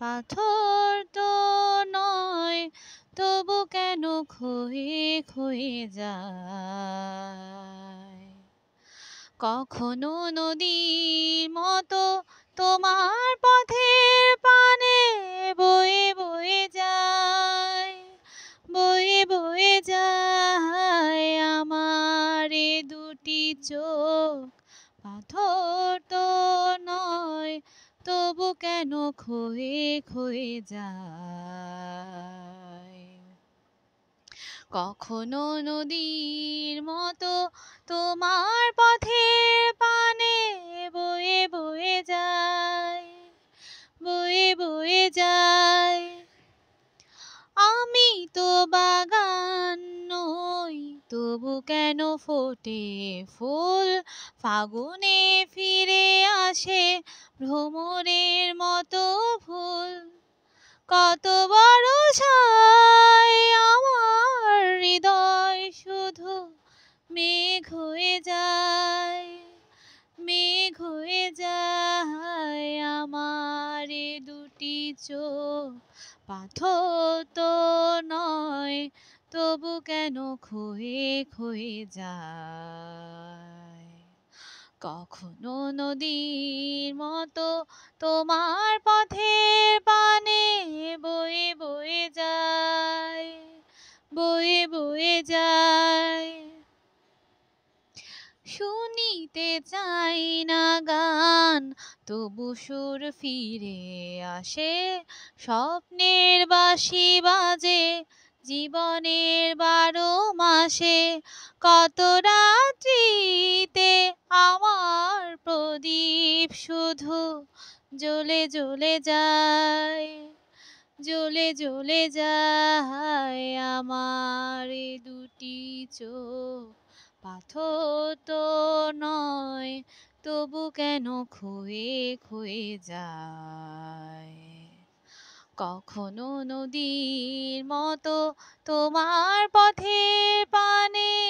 পাথর তো নয় তবু কেন খই খই যায় কখনো নদীর মতো তোমার পথের পানে বয়ে বয়ে যায় বয়ে বয়ে যায় আমার দুটি চোখ পাথর তো নয় তবু কেন ক্ষয়ে ক্ষয়ে যায় কখনো নদীর মতো তোমার পথের পানে বয়ে বয়ে যায় বয়ে বয়ে যায় আমি তো বাগান নই তবু কেন ফোটে ফুল ফাগুনে ফিরে আসে ভ্রমণের মতো ভুল কত বড় ছাই আমার হৃদয় শুধু মেঘ হয়ে যায় মেঘ হয়ে যায় আমার দুটি চোখ পাথর তো নয় তবু কেন খয়ে খয়ে যায় কখনো নদীর মতো তোমার পথের পানে বয়ে বয়ে যায় বয়ে বয়ে যায় শুনিতে চাই না গান তবু সুর ফিরে আসে স্বপ্নের বাসি বাজে জীবনের বারো মাসে কত রাত্রি আমার প্রদীপ শুধু জ্বলে জ্বলে যায় জ্বলে জ্বলে যায় আমার দুটি চোখ পাথর তো নয় তবু কেন খয়ে খয়ে যায় কখনো নদীর মতো তোমার পথে পানে